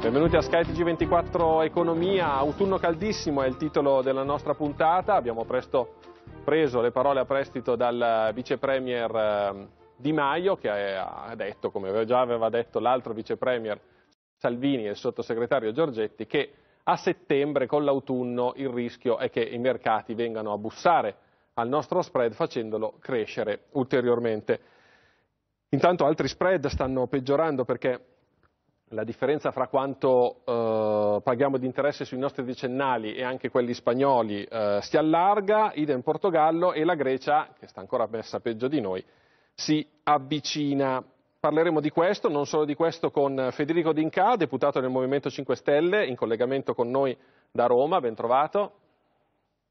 Benvenuti a skytg 24 Economia, autunno caldissimo è il titolo della nostra puntata, abbiamo presto preso le parole a prestito dal vice premier ehm, Di Maio che ha detto, come già aveva detto l'altro vice premier Salvini e il sottosegretario Giorgetti, che a settembre con l'autunno il rischio è che i mercati vengano a bussare al nostro spread facendolo crescere ulteriormente. Intanto altri spread stanno peggiorando perché la differenza fra quanto eh, paghiamo di interesse sui nostri decennali e anche quelli spagnoli eh, si allarga, idem Portogallo e la Grecia, che sta ancora messa peggio di noi, si avvicina. Parleremo di questo, non solo di questo, con Federico D'Inca, deputato del Movimento 5 Stelle, in collegamento con noi da Roma, ben trovato.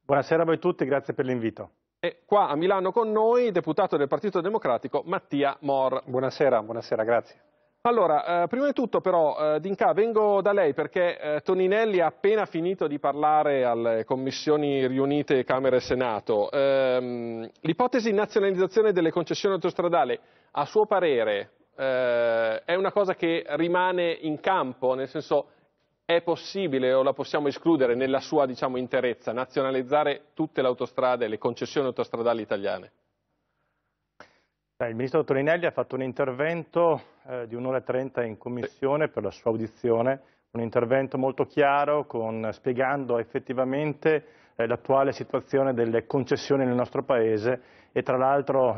Buonasera a voi tutti, grazie per l'invito. E qua a Milano con noi, deputato del Partito Democratico, Mattia Mor. Buonasera, buonasera, grazie. Allora, eh, prima di tutto però, eh, Dinka, vengo da lei perché eh, Toninelli ha appena finito di parlare alle commissioni riunite Camera e Senato. Ehm, l'ipotesi di nazionalizzazione delle concessioni autostradali, a suo parere, eh, è una cosa che rimane in campo, nel senso è possibile o la possiamo escludere nella sua diciamo, interezza, nazionalizzare tutte le autostrade, le concessioni autostradali italiane? Eh, il Ministro Toninelli ha fatto un intervento eh, di un'ora e trenta in commissione per la sua audizione, un intervento molto chiaro con, spiegando effettivamente eh, l'attuale situazione delle concessioni nel nostro Paese e tra l'altro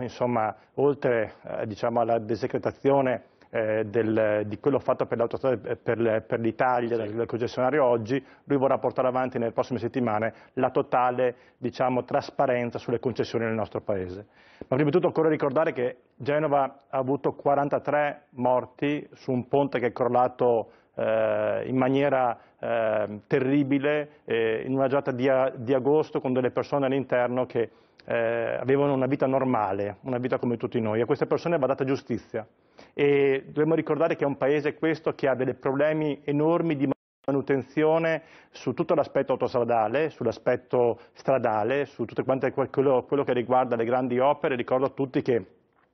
oltre eh, diciamo, alla desecretazione eh, del, di quello fatto per l'autostrada eh, per, l'Italia, sì. dal concessionario oggi, lui vorrà portare avanti nelle prossime settimane la totale diciamo, trasparenza sulle concessioni nel nostro Paese. Ma prima di tutto occorre ricordare che Genova ha avuto 43 morti su un ponte che è crollato eh, in maniera eh, terribile eh, in una giornata di, di, agosto con delle persone all'interno che eh, avevano una vita normale, una vita come tutti noi. A queste persone va data giustizia e dobbiamo ricordare che è un paese questo che ha dei problemi enormi di manutenzione su tutto l'aspetto autostradale, sull'aspetto stradale, su tutto quello, quello che riguarda le grandi opere. Ricordo a tutti che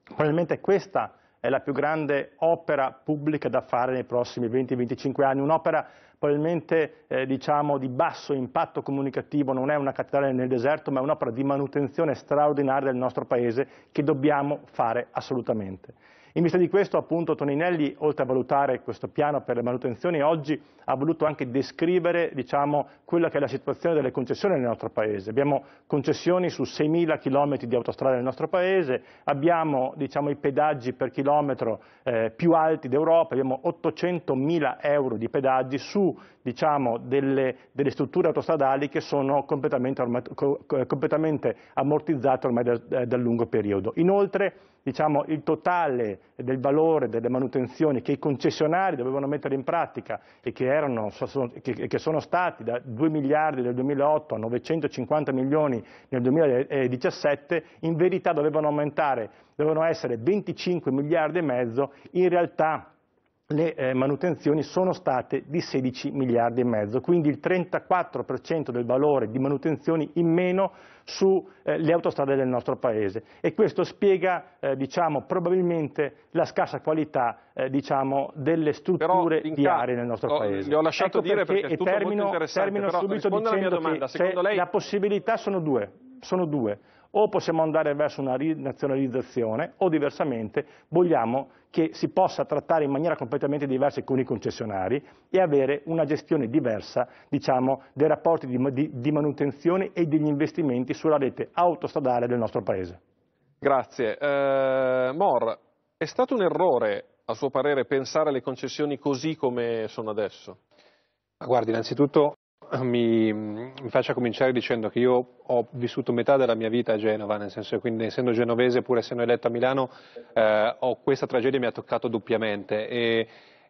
probabilmente questa è la più grande opera pubblica da fare nei prossimi 20-25 anni, un'opera probabilmente eh, diciamo, di basso impatto comunicativo, non è una cattedrale nel deserto, ma è un'opera di manutenzione straordinaria del nostro Paese che dobbiamo fare assolutamente. In vista di questo appunto Toninelli, oltre a valutare questo piano per le manutenzioni, oggi ha voluto anche descrivere diciamo, quella che è la situazione delle concessioni nel nostro Paese. Abbiamo concessioni su 6.000 km di autostrada nel nostro Paese, abbiamo diciamo, i pedaggi per chilometro eh, più alti d'Europa, abbiamo 800.000 euro di pedaggi su diciamo, delle, delle, strutture autostradali che sono completamente, completamente ammortizzate ormai dal eh, da, lungo periodo. Inoltre, Diciamo, il totale del valore delle manutenzioni che i concessionari dovevano mettere in pratica e che, erano, che, sono stati da 2 miliardi del 2008 a 950 milioni nel 2017, in verità dovevano aumentare, dovevano essere 25 miliardi e mezzo, in realtà le eh, manutenzioni sono state di 16 miliardi e mezzo, quindi il 34% del valore di manutenzioni in meno sulle eh, autostrade del nostro Paese e questo spiega eh, diciamo, probabilmente la scarsa qualità eh, diciamo, delle strutture però, viarie nel nostro ho, oh, Paese. Ho lasciato ecco dire perché, perché è tutto termino, molto interessante, termino subito dicendo domanda, che la possibilità sono due, sono due o possiamo andare verso una rinazionalizzazione o diversamente vogliamo che si possa trattare in maniera completamente diversa con i concessionari e avere una gestione diversa diciamo, dei rapporti di, di, di manutenzione e degli investimenti sulla rete autostradale del nostro Paese. Grazie. Eh, Mor, è stato un errore a suo parere pensare alle concessioni così come sono adesso? Ma guardi, innanzitutto mi, mi, faccia cominciare dicendo che io ho vissuto metà della mia vita a Genova, nel senso che quindi essendo genovese pur essendo eletto a Milano, eh, ho, questa tragedia mi ha toccato doppiamente. E,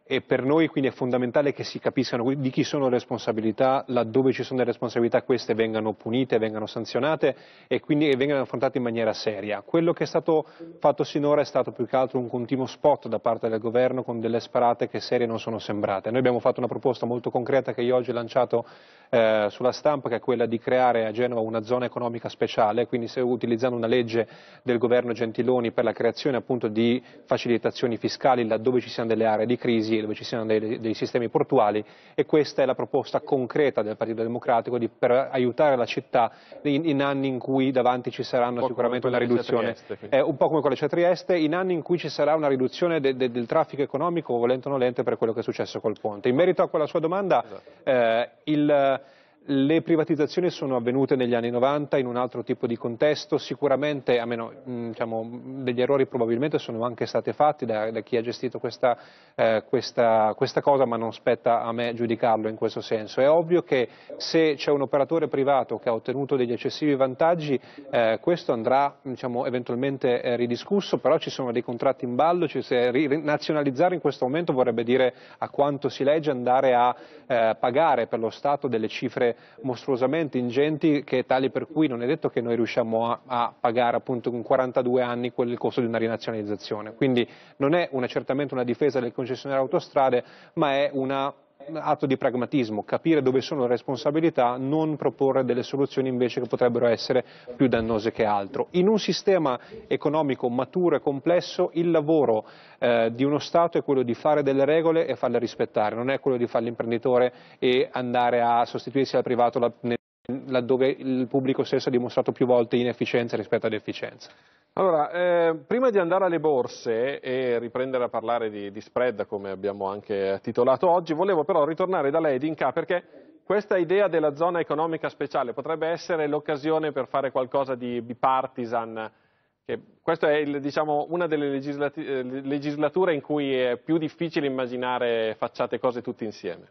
e per noi quindi è fondamentale che si capiscano di chi sono le responsabilità, laddove ci sono le responsabilità queste vengano punite, vengano sanzionate e quindi vengano affrontate in maniera seria. Quello che è stato fatto sinora è stato più che altro un continuo spot da parte del governo con delle sparate che serie non sono sembrate. Noi abbiamo fatto una proposta molto concreta che io oggi ho lanciato eh, sulla stampa che è quella di creare a Genova una zona economica speciale, quindi utilizzando una legge del governo Gentiloni per la creazione appunto di facilitazioni fiscali laddove ci siano delle aree di crisi crisi, dove ci siano dei, dei, sistemi portuali e questa è la proposta concreta del Partito Democratico di, per aiutare la città in, in, anni in cui davanti ci saranno un sicuramente una riduzione, Trieste, eh, un po' come quella c'è a Trieste, in anni in cui ci sarà una riduzione de, de, del traffico economico, volente o nolente, per quello che è successo col ponte. In merito a quella sua domanda, esatto. eh, il le privatizzazioni sono avvenute negli anni 90 in un altro tipo di contesto, sicuramente almeno, mm, diciamo, degli errori probabilmente sono anche stati fatti da, da chi ha gestito questa, eh, questa, questa, cosa, ma non spetta a me giudicarlo in questo senso. È ovvio che se c'è un operatore privato che ha ottenuto degli eccessivi vantaggi, eh, questo andrà diciamo, eventualmente eh, ridiscusso, però ci sono dei contratti in ballo, ci, se, nazionalizzare in questo momento vorrebbe dire a quanto si legge andare a eh, pagare per lo Stato delle cifre mostruosamente ingenti che è per cui non è detto che noi riusciamo a, a pagare appunto con 42 anni quel, il costo di una rinazionalizzazione. Quindi non è una, certamente una difesa del concessionario autostrade ma è una atto di pragmatismo, capire dove sono le responsabilità, non proporre delle soluzioni invece che potrebbero essere più dannose che altro. In un sistema economico maturo e complesso il lavoro eh, di uno Stato è quello di fare delle regole e farle rispettare, non è quello di fare l'imprenditore e andare a sostituirsi al privato nel laddove il pubblico stesso ha dimostrato più volte inefficienza rispetto ad efficienza. Allora, eh, prima di andare alle borse e riprendere a parlare di, di, spread, come abbiamo anche eh, titolato oggi, volevo però ritornare da lei, Dinka, perché questa idea della zona economica speciale potrebbe essere l'occasione per fare qualcosa di bipartisan, questa è il, diciamo, una delle eh, legislature in cui è più difficile immaginare facciate cose tutte insieme.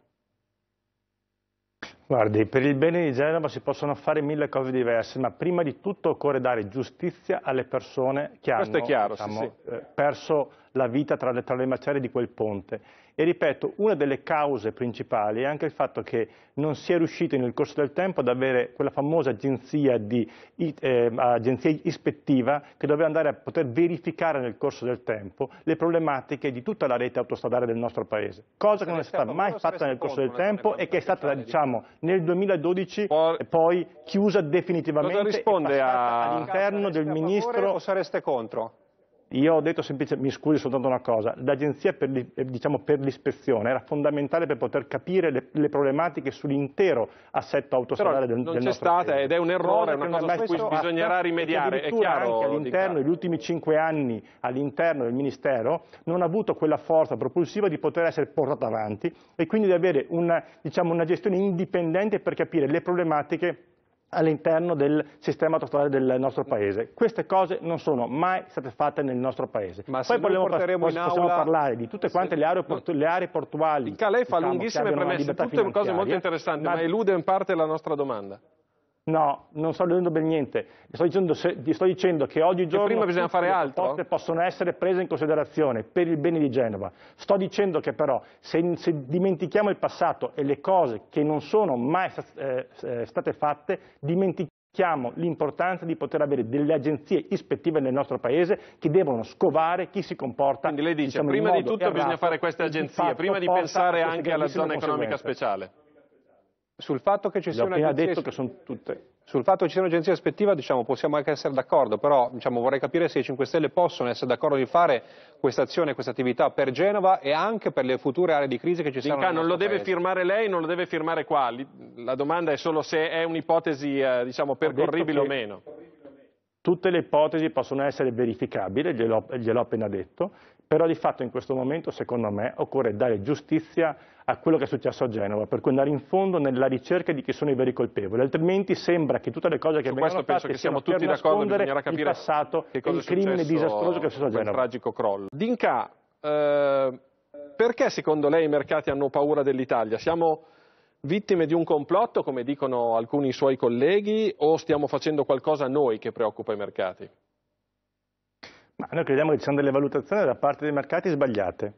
Guardi, per il bene di Genova si possono fare mille cose diverse, ma prima di tutto occorre dare giustizia alle persone che Questo hanno chiaro, diciamo, sì, sì. Eh, perso la vita tra le, tra le macerie di quel ponte. E ripeto, una delle cause principali è anche il fatto che non si è riusciti nel corso del tempo ad avere quella famosa agenzia, di, eh, agenzia ispettiva che doveva andare a poter verificare nel corso del tempo le problematiche di tutta la rete autostradale del nostro Paese, cosa che non è stata mai fatta nel corso del tempo e che è stata, diciamo, nel 2012 poi chiusa definitivamente e passata all'interno del Ministro... O sareste contro? Io ho detto semplicemente, mi scusi soltanto una cosa, l'agenzia per, eh, diciamo, per l'ispezione era fondamentale per poter capire le, le problematiche sull'intero assetto autostradale del, del nostro Paese. non c'è stata ed è un errore, è una cosa su cui bisognerà rimediare, è chiaro. anche all'interno, degli ultimi cinque anni, all'interno del Ministero, non ha avuto quella forza propulsiva di poter essere portata avanti e quindi di avere una, diciamo, una gestione indipendente per capire le problematiche all'interno del sistema autostradale del nostro mm. paese. Queste cose non sono mai state fatte nel nostro paese. Ma Poi parliamo, possiamo aula... parlare di tutte quante le aree, portu... no. le aree portuali. lei fa diciamo, lunghissime premesse, tutte cose molto interessanti, ma... ma elude in parte la nostra domanda. No, non sto dicendo per niente, sto dicendo, se, sto dicendo che oggigiorno le porte possono essere prese in considerazione per il bene di Genova. Sto dicendo che però se, se dimentichiamo il passato e le cose che non sono mai eh, eh, state fatte, dimentichiamo l'importanza di poter avere delle agenzie ispettive nel nostro paese che devono scovare chi si comporta. Quindi lei dice, diciamo, prima di tutto errato, bisogna fare queste agenzie, prima di pensare anche alla zona economica speciale. Sul fatto che ci sia un'agenzia una ispettiva diciamo, possiamo anche essere d'accordo, però diciamo, vorrei capire se i 5 Stelle possono essere d'accordo di fare questa azione, questa attività per Genova e anche per le future aree di crisi che ci saranno. non lo paese. deve firmare lei, non lo deve firmare qua, la domanda è solo se è un'ipotesi eh, diciamo, percorribile che... o meno. Tutte le ipotesi possono essere verificabili, gliel'ho, gliel appena detto, però di fatto in questo momento, secondo me, occorre dare giustizia a quello che è successo a Genova, per cui andare in fondo nella ricerca di chi sono i veri colpevoli, altrimenti sembra che tutte le cose che abbiamo fatto fatte che siano tutti per nascondere il passato e il crimine disastroso che è successo a Genova. tragico crollo. Dinca, eh, perché secondo lei i mercati hanno paura dell'Italia? Siamo vittime di un complotto, come dicono alcuni suoi colleghi, o stiamo facendo qualcosa noi che preoccupa i mercati? Ma noi crediamo che ci siano delle valutazioni da parte dei mercati sbagliate.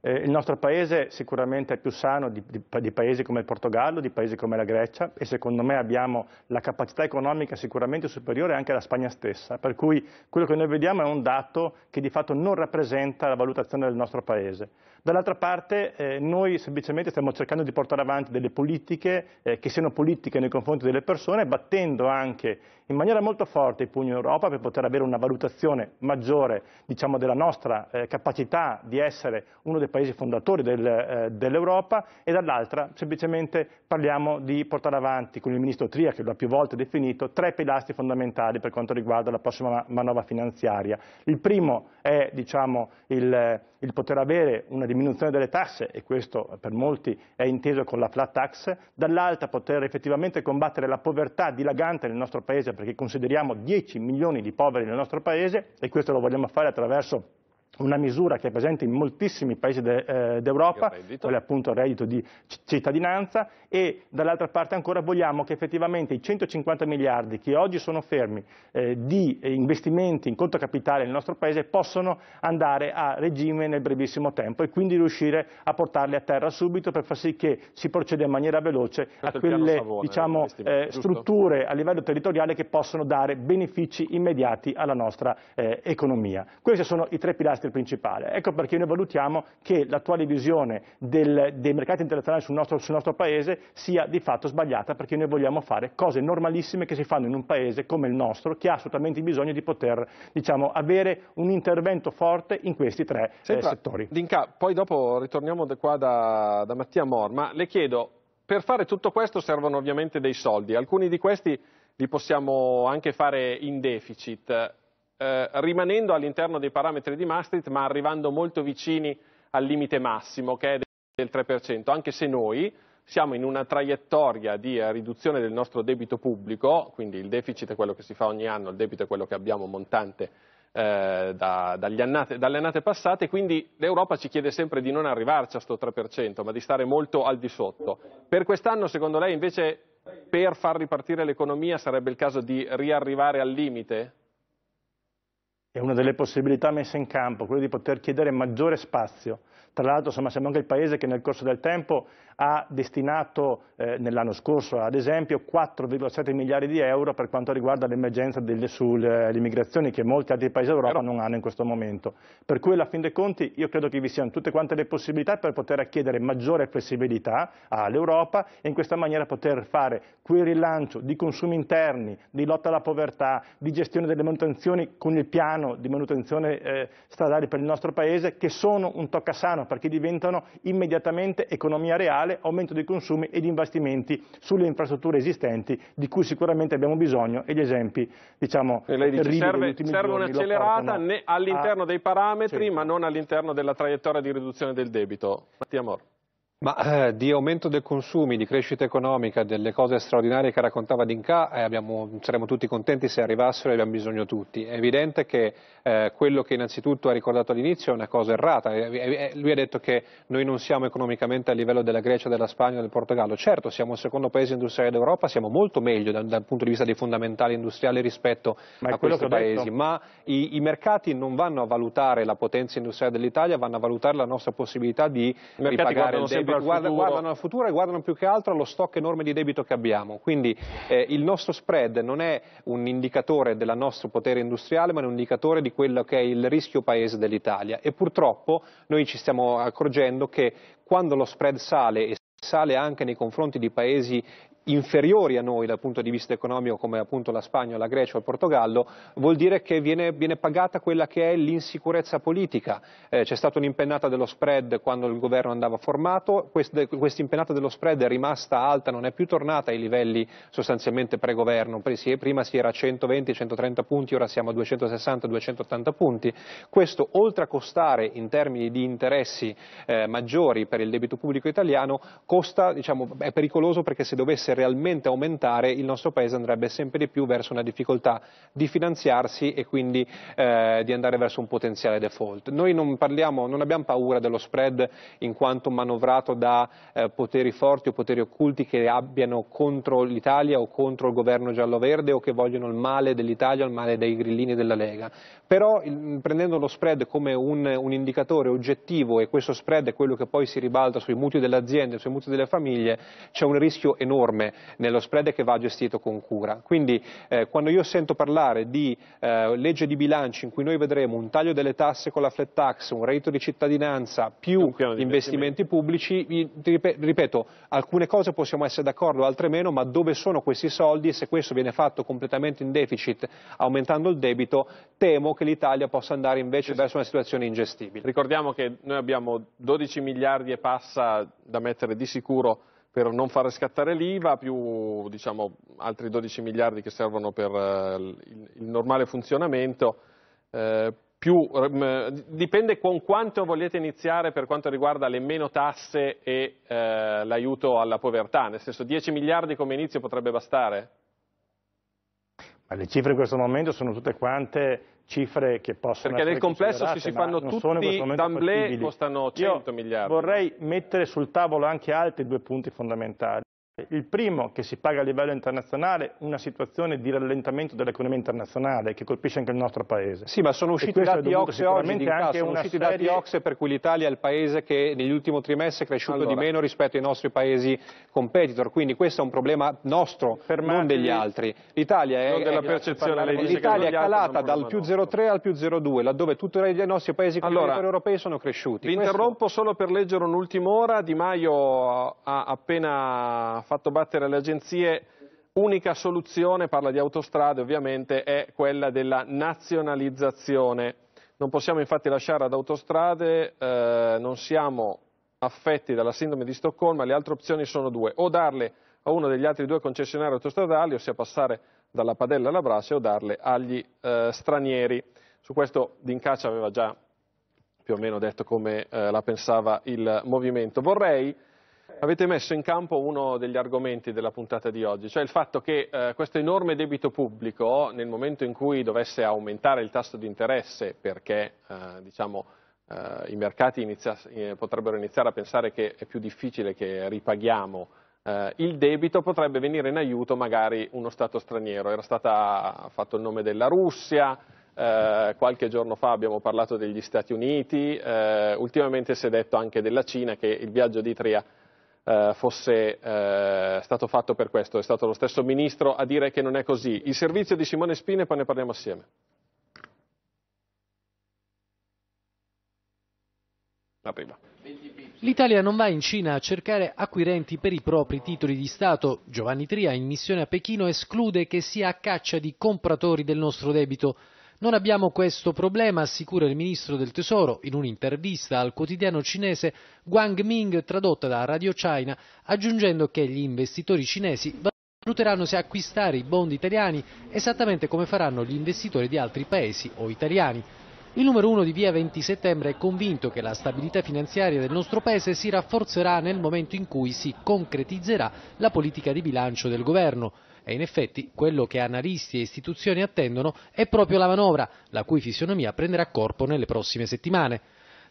Eh, il nostro paese sicuramente è più sano di, di, di, paesi come il Portogallo, di paesi come la Grecia e secondo me abbiamo la capacità economica sicuramente superiore anche alla Spagna stessa, per cui quello che noi vediamo è un dato che di fatto non rappresenta la valutazione del nostro paese. Dall'altra parte eh, noi semplicemente stiamo cercando di portare avanti delle politiche eh, che siano politiche nei confronti delle persone, battendo anche in maniera molto forte il pugno in Europa per poter avere una valutazione maggiore diciamo, della nostra eh, capacità di essere uno dei paesi fondatori del, eh, dell'Europa e dall'altra semplicemente parliamo di portare avanti con il ministro Tria, che l'ha più volte definito, tre pilastri fondamentali per quanto riguarda la prossima manovra finanziaria. Il primo è diciamo, il, il poter avere una dimensione diminuzione delle tasse, e questo per molti è inteso con la flat tax, dall'altra poter effettivamente combattere la povertà dilagante nel nostro Paese, perché consideriamo 10 milioni di poveri nel nostro Paese, e questo lo vogliamo fare attraverso una misura che è presente in moltissimi paesi d'Europa, de, eh, quella appunto il reddito di cittadinanza e dall'altra parte ancora vogliamo che effettivamente i 150 miliardi che oggi sono fermi eh, di investimenti in conto capitale nel nostro paese possano andare a regime nel brevissimo tempo e quindi riuscire a portarli a terra subito per far sì che si proceda in maniera veloce Questo a quelle Savone, diciamo, eh, eh strutture a livello territoriale che possono dare benefici immediati alla nostra eh, economia. Questi sono i tre pilastri il principale. Ecco perché noi valutiamo che l'attuale visione del, dei mercati internazionali sul nostro, sul nostro paese sia di fatto sbagliata perché noi vogliamo fare cose normalissime che si fanno in un paese come il nostro che ha assolutamente bisogno di poter diciamo, avere un intervento forte in questi tre eh, Senta, eh, settori. Dinca, poi dopo ritorniamo da qua da, da Mattia Morma. Le chiedo, per fare tutto questo servono ovviamente dei soldi, alcuni di questi li possiamo anche fare in deficit. Eh, rimanendo all'interno dei parametri di Maastricht ma arrivando molto vicini al limite massimo che è del 3%, anche se noi siamo in una traiettoria di eh, riduzione del nostro debito pubblico, quindi il deficit è quello che si fa ogni anno, il debito è quello che abbiamo montante eh, da, annate, dalle annate passate, quindi l'Europa ci chiede sempre di non arrivarci a sto 3%, ma di stare molto al di sotto. Per quest'anno, secondo lei, invece, per far ripartire l'economia sarebbe il caso di riarrivare al limite? è una delle possibilità messe in campo, quella di poter chiedere maggiore spazio. Tra l'altro siamo anche il paese che nel corso del tempo ha destinato, eh, nell'anno scorso ad esempio, 4,7 miliardi di euro per quanto riguarda l'emergenza sull'immigrazione eh, che molti altri paesi d'Europa non hanno in questo momento. Per cui alla fin dei conti io credo che vi siano tutte quante le possibilità per poter chiedere maggiore flessibilità all'Europa e in questa maniera poter fare quel rilancio di consumi interni, di lotta alla povertà, di gestione delle manutenzioni con il piano piano di manutenzione eh, stradale per il nostro Paese che sono un toccasano perché diventano immediatamente economia reale, aumento dei consumi e di investimenti sulle infrastrutture esistenti di cui sicuramente abbiamo bisogno e gli esempi diciamo, e lei dice, serve, serve un'accelerata all'interno dei parametri sì. ma non all'interno della traiettoria di riduzione del debito. Mattia Moro. Ma eh, di aumento dei consumi, di crescita economica, delle cose straordinarie che raccontava Dinca, eh, saremmo tutti contenti se arrivassero e abbiamo bisogno tutti. È evidente che eh, quello che innanzitutto ha ricordato all'inizio è una cosa errata. E, lui ha detto che noi non siamo economicamente a livello della Grecia, della Spagna, del Portogallo. Certo, siamo il secondo paese industriale d'Europa, siamo molto meglio dal, dal, punto di vista dei fondamentali industriali rispetto a questi paesi, ma i, i mercati non vanno a valutare la potenza industriale dell'Italia, vanno a valutare la nostra possibilità di ripagare il debito debito, guarda, guardano al futuro e guardano più che altro allo stock enorme di debito che abbiamo. Quindi eh, il nostro spread non è un indicatore del nostro potere industriale, ma è un indicatore di quello che è il rischio paese dell'Italia. E purtroppo noi ci stiamo accorgendo che quando lo spread sale e sale anche nei confronti di paesi inferiori a noi dal punto di vista economico come appunto la Spagna, la Grecia o il Portogallo, vuol dire che viene, viene pagata quella che è l'insicurezza politica. Eh, c'è stata un'impennata dello spread quando il governo andava formato, questa impennata dello spread è rimasta alta, non è più tornata ai livelli sostanzialmente pre-governo, prima si era a 120-130 punti, ora siamo a 260-280 punti. Questo oltre a costare in termini di interessi eh, maggiori per il debito pubblico italiano, costa, diciamo, è pericoloso perché se dovesse realmente aumentare, il nostro Paese andrebbe sempre di più verso una difficoltà di finanziarsi e quindi eh, di andare verso un potenziale default. Noi non, parliamo, non, abbiamo paura dello spread in quanto manovrato da eh, poteri forti o poteri occulti che abbiano contro l'Italia o contro il governo giallo-verde o che vogliono il male dell'Italia il male dei grillini della Lega. Però il, prendendo lo spread come un, un indicatore oggettivo e questo spread è quello che poi si ribalta sui mutui delle aziende, sui mutui delle famiglie, c'è un rischio enorme attenzione nello spread che va gestito con cura. Quindi eh, quando io sento parlare di eh, legge di bilancio in cui noi vedremo un taglio delle tasse con la flat tax, un reddito di cittadinanza più investimenti pubblici, ripeto, alcune cose possiamo essere d'accordo, altre meno, ma dove sono questi soldi e se questo viene fatto completamente in deficit aumentando il debito, temo che l'Italia possa andare invece sì. verso una situazione ingestibile. Ricordiamo che noi abbiamo 12 miliardi e passa da mettere di sicuro per non far scattare l'IVA, più diciamo, altri 12 miliardi che servono per eh, il, il normale funzionamento, eh, più, ehm, dipende con quanto volete iniziare per quanto riguarda le meno tasse e eh, l'aiuto alla povertà, nel senso 10 miliardi come inizio potrebbe bastare? Ma le cifre in questo momento sono tutte quante cifre che possono Perché nel complesso se si fanno tutti d'amblè costano 100 Io miliardi. vorrei mettere sul tavolo anche altri due punti fondamentali. Il primo che si paga a livello internazionale una situazione di rallentamento dell'economia internazionale che colpisce anche il nostro paese. Sì, ma sono usciti dati OXE oggi, caso, sono usciti serie... dati OXE per cui l'Italia è il paese che nell'ultimo trimestre è cresciuto allora, di meno rispetto ai nostri paesi competitor, quindi questo è un problema nostro, non degli altri. L'Italia è, è, calata dal più 0,3 al più 0,2, laddove tutti i nostri paesi allora, europei sono cresciuti. Vi questo... interrompo solo per leggere un'ultima ora, Di Maio ha appena fatto battere le agenzie, unica soluzione, parla di autostrade ovviamente, è quella della nazionalizzazione. Non possiamo infatti lasciare ad autostrade, eh, non siamo affetti dalla sindrome di Stoccolma, le altre opzioni sono due, o darle a uno degli altri due concessionari autostradali, ossia passare dalla padella alla brace o darle agli eh, stranieri. Su questo D'Incaccia aveva già più o meno detto come eh, la pensava il movimento. Vorrei Avete messo in campo uno degli argomenti della puntata di oggi, cioè il fatto che eh, questo enorme debito pubblico, nel momento in cui dovesse aumentare il tasso di interesse, perché eh, diciamo, eh, i mercati iniziass- eh, potrebbero iniziare a pensare che è più difficile che ripaghiamo eh, il debito, potrebbe venire in aiuto magari uno Stato straniero. Era stato fatto il nome della Russia, eh, qualche giorno fa abbiamo parlato degli Stati Uniti, eh, ultimamente si è detto anche della Cina che il viaggio di Tria eh, fosse eh, stato fatto per questo, è stato lo stesso ministro a dire che non è così. Il servizio di Simone Spine e poi ne parliamo assieme. Arriva. L'Italia non va in Cina a cercare acquirenti per i propri titoli di Stato. Giovanni Tria in missione a Pechino esclude che sia a caccia di compratori del nostro debito. Non abbiamo questo problema, assicura il ministro del Tesoro in un'intervista al quotidiano cinese Guang Ming tradotta da Radio China, aggiungendo che gli investitori cinesi valuteranno se acquistare i bond italiani esattamente come faranno gli investitori di altri paesi o italiani. Il numero uno di via 20 settembre è convinto che la stabilità finanziaria del nostro Paese si rafforzerà nel momento in cui si concretizzerà la politica di bilancio del Governo. E in effetti quello che analisti e istituzioni attendono è proprio la manovra, la cui fisionomia prenderà corpo nelle prossime settimane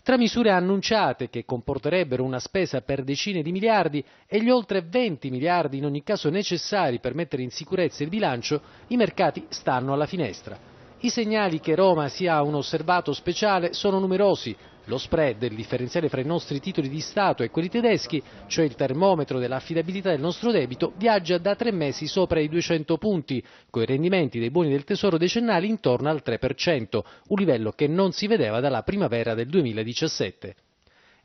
tra misure annunciate che comporterebbero una spesa per decine di miliardi e gli oltre 20 miliardi in ogni caso necessari per mettere in sicurezza il bilancio, i mercati stanno alla finestra. I segnali che Roma sia un osservato speciale sono numerosi. Lo spread, il differenziale fra i nostri titoli di Stato e quelli tedeschi, cioè il termometro dell'affidabilità del nostro debito, viaggia da tre mesi sopra i 200 punti, con i rendimenti dei buoni del tesoro decennali intorno al 3%, un livello che non si vedeva dalla primavera del 2017.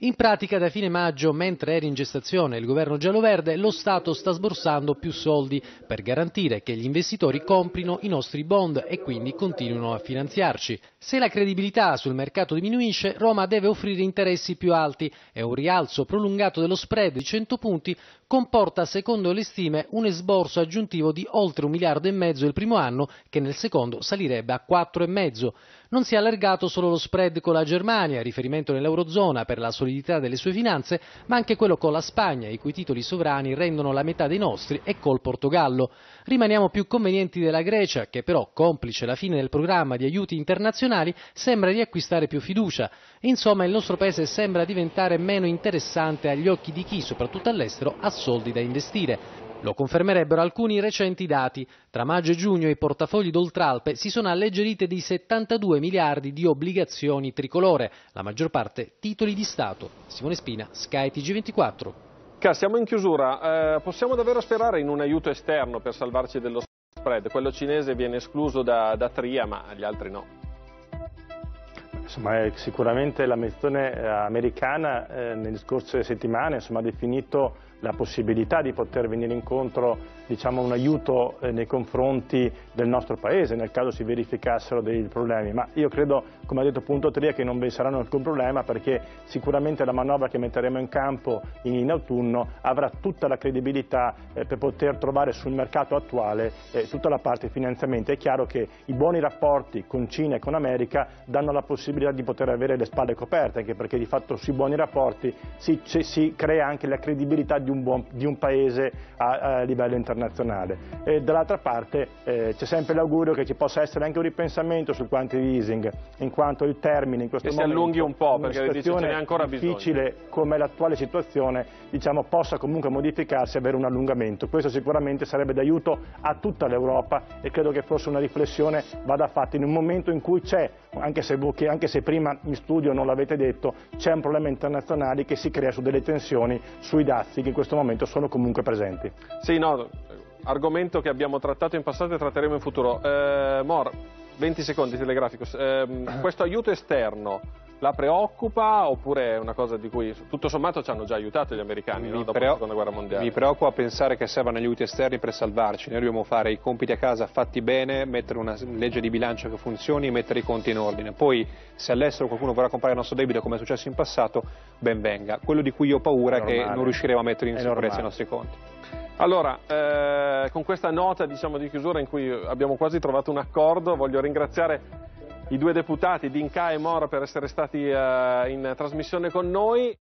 In pratica da fine maggio, mentre era in gestazione il governo giallo-verde, lo Stato sta sborsando più soldi per garantire che gli investitori comprino i nostri bond e quindi continuino a finanziarci. Se la credibilità sul mercato diminuisce, Roma deve offrire interessi più alti e un rialzo prolungato dello spread di 100 punti comporta secondo le stime un esborso aggiuntivo di oltre un miliardo e mezzo il primo anno che nel secondo salirebbe a quattro e mezzo. Non si è allargato solo lo spread con la Germania, riferimento nell'Eurozona per la solidità delle sue finanze, ma anche quello con la Spagna, i cui titoli sovrani rendono la metà dei nostri, e col Portogallo. Rimaniamo più convenienti della Grecia, che però, complice la fine del programma di aiuti internazionali, sembra riacquistare più fiducia. Insomma, il nostro paese sembra diventare meno interessante agli occhi di chi, soprattutto all'estero, ha soldi da investire. Lo confermerebbero alcuni recenti dati. Tra maggio e giugno i portafogli d'Oltralpe si sono alleggerite di 72 miliardi di obbligazioni tricolore, la maggior parte titoli di Stato. Simone Spina, Sky TG24. Siamo in chiusura, eh, possiamo davvero sperare in un aiuto esterno per salvarci dello spread? Quello cinese viene escluso da, da Tria, ma gli altri no. Insomma, sicuramente missione eh, americana eh, nelle scorse settimane insomma, ha definito la possibilità di poter venire incontro diciamo, un aiuto eh, nei confronti del nostro Paese nel caso si verificassero dei problemi, ma io credo, come ha detto Punto Tria, che non vi saranno alcun problema perché sicuramente la manovra che metteremo in campo in, in autunno avrà tutta la credibilità eh, per poter trovare sul mercato attuale eh, tutta la parte finanziamenti. È chiaro che i buoni rapporti con Cina e con America danno la possibilità di poter avere le spalle coperte, anche perché di fatto sui buoni rapporti si, si crea anche la credibilità di di un, buon, di un paese a, a, livello internazionale. E dall'altra parte eh, c'è sempre l'augurio che ci possa essere anche un ripensamento sul quantitative easing, in quanto il termine in questo che momento, si allunghi un po', perché una situazione ancora difficile bisogno. come l'attuale situazione, diciamo, possa comunque modificarsi e avere un allungamento. Questo sicuramente sarebbe d'aiuto a tutta l'Europa e credo che forse una riflessione vada fatta in un momento in cui c'è anche se, anche se prima in studio non l'avete detto, c'è un problema internazionale che si crea su delle tensioni sui dazi che in questo momento sono comunque presenti. Sì, no, argomento che abbiamo trattato in passato e tratteremo in futuro. Eh, Mor, 20 secondi telegrafico. Eh, questo aiuto esterno la preoccupa oppure è una cosa di cui tutto sommato ci hanno già aiutato gli americani no? dopo la seconda guerra mondiale? Mi preoccupa pensare che servano gli aiuti esterni per salvarci, noi dobbiamo fare i compiti a casa fatti bene, mettere una legge di bilancio che funzioni, e mettere i conti in ordine, poi se all'estero qualcuno vorrà comprare il nostro debito come è successo in passato, ben venga. Quello di cui io ho paura è, è che non riusciremo a mettere in sicurezza i nostri conti. Allora, eh, con questa nota diciamo, di chiusura in cui abbiamo quasi trovato un accordo, voglio ringraziare i due deputati D'Inca e Mora per essere stati eh, in trasmissione con noi.